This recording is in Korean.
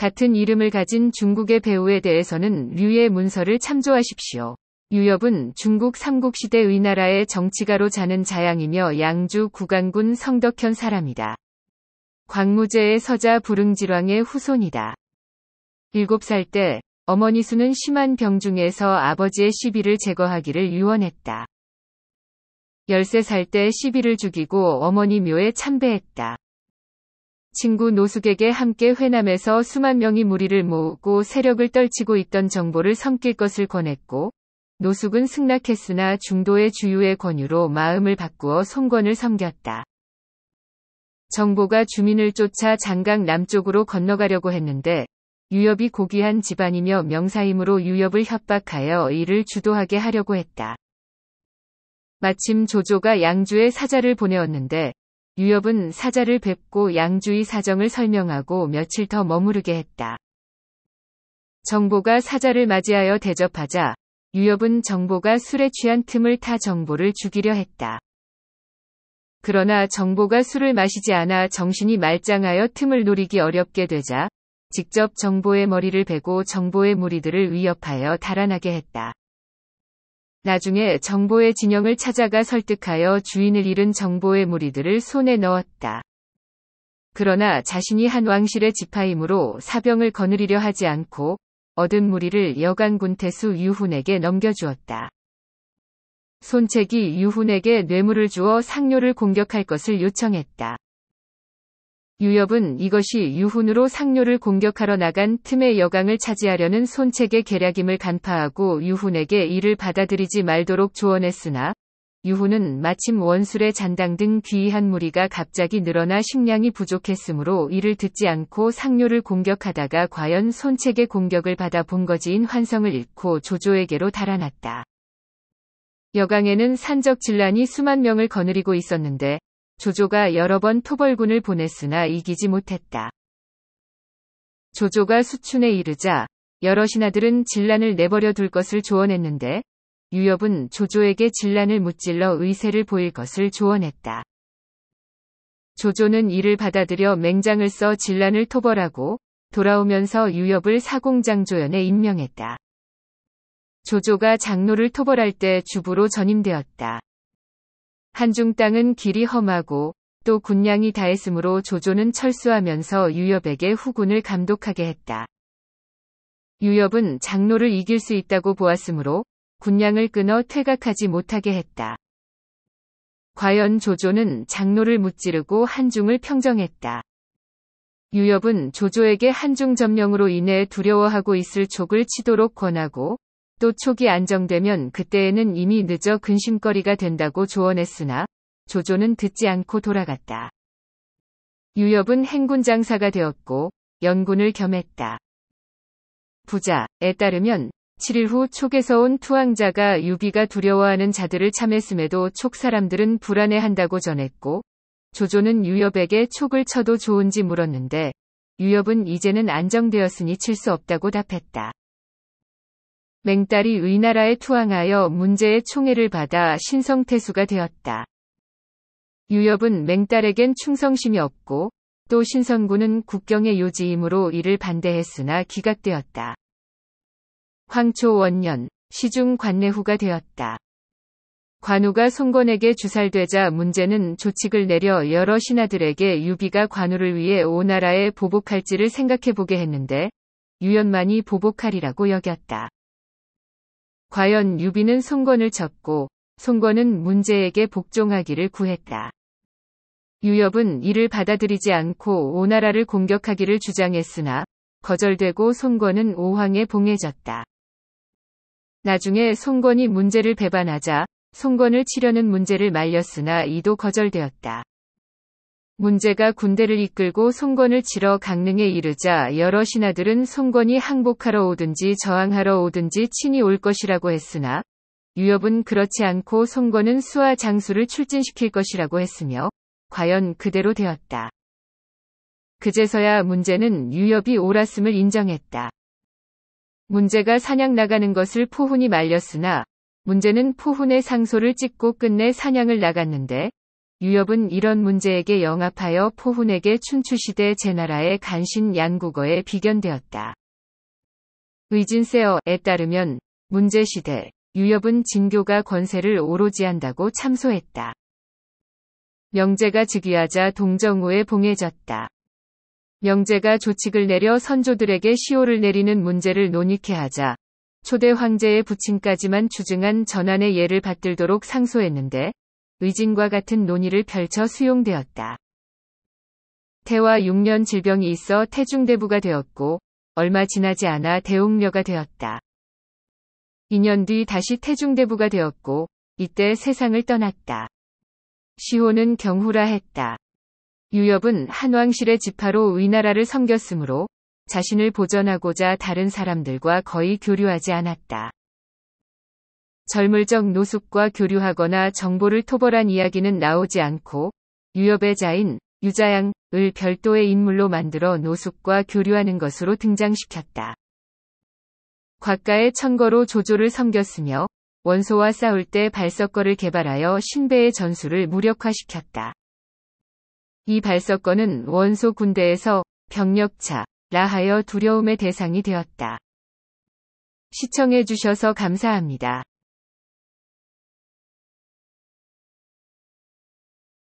같은 이름을 가진 중국의 배우에 대해서는 류의 문서를 참조하십시오. 유엽은 중국 삼국시대 의나라의 정치가로 자는 자양이며 양주 구강군 성덕현 사람이다. 광무제의 서자 부릉지왕의 후손이다. 7살 때 어머니 수는 심한 병중에서 아버지의 시비를 제거하기를 유언했다. 13살 때 시비를 죽이고 어머니 묘에 참배했다. 친구 노숙에게 함께 회남에서 수만 명이 무리를 모으고 세력을 떨치고 있던 정보를 섬길 것을 권했고 노숙은 승낙했으나 중도의 주유의 권유로 마음을 바꾸어 송권을 섬겼다. 정보가 주민을 쫓아 장강 남쪽으로 건너가려고 했는데 유엽이 고귀한 집안이며 명사이므로 유엽을 협박하여 이를 주도하게 하려고 했다. 마침 조조가 양주에 사자를 보내었는데 유엽은 사자를 뵙고 양주의 사정을 설명하고 며칠 더 머무르게 했다. 정보가 사자를 맞이하여 대접하자 유엽은 정보가 술에 취한 틈을 타 정보를 죽이려 했다. 그러나 정보가 술을 마시지 않아 정신이 말짱하여 틈을 노리기 어렵게 되자 직접 정보의 머리를 베고 정보의 무리들을 위협하여 달아나게 했다. 나중에 정보의 진영을 찾아가 설득하여 주인을 잃은 정보의 무리들을 손에 넣었다. 그러나 자신이 한 왕실의 지파이므로 사병을 거느리려 하지 않고 얻은 무리를 여간군태수 유훈에게 넘겨주었다. 손책이 유훈에게 뇌물을 주어 상료를 공격할 것을 요청했다. 유엽은 이것이 유훈으로 상료를 공격하러 나간 틈의 여강을 차지하려는 손책의 계략임을 간파하고 유훈에게 이를 받아들이지 말도록 조언했으나 유훈은 마침 원술의 잔당 등 귀이한 무리가 갑자기 늘어나 식량이 부족했으므로 이를 듣지 않고 상료를 공격하다가 과연 손책의 공격을 받아 본거지인 환성을 잃고 조조에게로 달아났다. 여강에는 산적 진란이 수만 명을 거느리고 있었는데 조조가 여러 번 토벌군을 보냈으나 이기지 못했다. 조조가 수춘에 이르자 여러 신하들은 진란을 내버려 둘 것을 조언했는데 유엽은 조조에게 진란을 무찔러 의세를 보일 것을 조언했다. 조조는 이를 받아들여 맹장을 써 진란을 토벌하고 돌아오면서 유엽을 사공장조연에 임명했다. 조조가 장로를 토벌할 때 주부로 전임되었다. 한중 땅은 길이 험하고 또 군량이 다했으므로 조조는 철수하면서 유엽에게 후군을 감독하게 했다. 유엽은 장로를 이길 수 있다고 보았으므로 군량을 끊어 퇴각하지 못하게 했다. 과연 조조는 장로를 무찌르고 한중을 평정했다. 유엽은 조조에게 한중 점령으로 인해 두려워하고 있을 촉을 치도록 권하고 또 촉이 안정되면 그때에는 이미 늦어 근심거리가 된다고 조언했으나 조조는 듣지 않고 돌아갔다. 유엽은 행군 장사가 되었고 연군을 겸했다. 부자에 따르면 7일 후 촉에서 온 투항자가 유비가 두려워하는 자들을 참했음에도 촉 사람들은 불안해한다고 전했고 조조는 유엽에게 촉을 쳐도 좋은지 물었는데 유엽은 이제는 안정되었으니 칠 수 없다고 답했다. 맹딸이 의나라에 투항하여 문제의 총애를 받아 신성태수가 되었다. 유엽은 맹딸에겐 충성심이 없고 또 신성군은 국경의 요지이므로 이를 반대했으나 기각되었다. 황초 원년 시중 관내후가 되었다. 관우가 송건에게 주살되자 문제는 조칙을 내려 여러 신하들에게 유비가 관우를 위해 오나라에 보복할지를 생각해보게 했는데 유연만이 보복하리라고 여겼다. 과연 유비는 송건을 쳤고 송건은 문제에게 복종하기를 구했다. 유엽은 이를 받아들이지 않고 오나라를 공격하기를 주장했으나 거절되고 송건은 오황에 봉해졌다. 나중에 송건이 문제를 배반하자 송건을 치려는 문제를 말렸으나 이도 거절되었다. 문제가 군대를 이끌고 송건을 치러 강릉에 이르자 여러 신하들은 송건이 항복하러 오든지 저항하러 오든지 친히 올 것이라고 했으나 유엽은 그렇지 않고 송건은 수하 장수를 출진시킬 것이라고 했으며 과연 그대로 되었다. 그제서야 문제는 유엽이 옳았음을 인정했다. 문제가 사냥 나가는 것을 포훈이 말렸으나 문제는 포훈의 상소를 찍고 끝내 사냥을 나갔는데 유엽은 이런 문제에게 영합하여 포훈에게 춘추시대 제나라의 간신 양국어에 비견되었다. 의진세어에 따르면 문제시대 유엽은 진교가 권세를 오로지 한다고 참소했다. 명제가 즉위하자 동정우에 봉해졌다. 명제가 조칙을 내려 선조들에게 시호를 내리는 문제를 논의케 하자 초대 황제의 부친까지만 추증한 전환의 예를 받들도록 상소했는데 의진과 같은 논의를 펼쳐 수용되었다. 태화 6년 질병이 있어 태중대부가 되었고 얼마 지나지 않아 대웅려가 되었다. 2년 뒤 다시 태중대부가 되었고 이때 세상을 떠났다. 시호는 경후라 했다. 유엽은 한왕실의 지파로 위나라를 섬겼으므로 자신을 보전하고자 다른 사람들과 거의 교류하지 않았다. 젊을 적 노숙과 교류하거나 정보를 토벌한 이야기는 나오지 않고 유협의자인 유자양을 별도의 인물로 만들어 노숙과 교류하는 것으로 등장시켰다. 곽가의 천거로 조조를 섬겼으며 원소와 싸울 때 발석거를 개발하여 신배의 전술을 무력화시켰다. 이 발석거는 원소 군대에서 병력차, 라하여 두려움의 대상이 되었다. 시청해주셔서 감사합니다.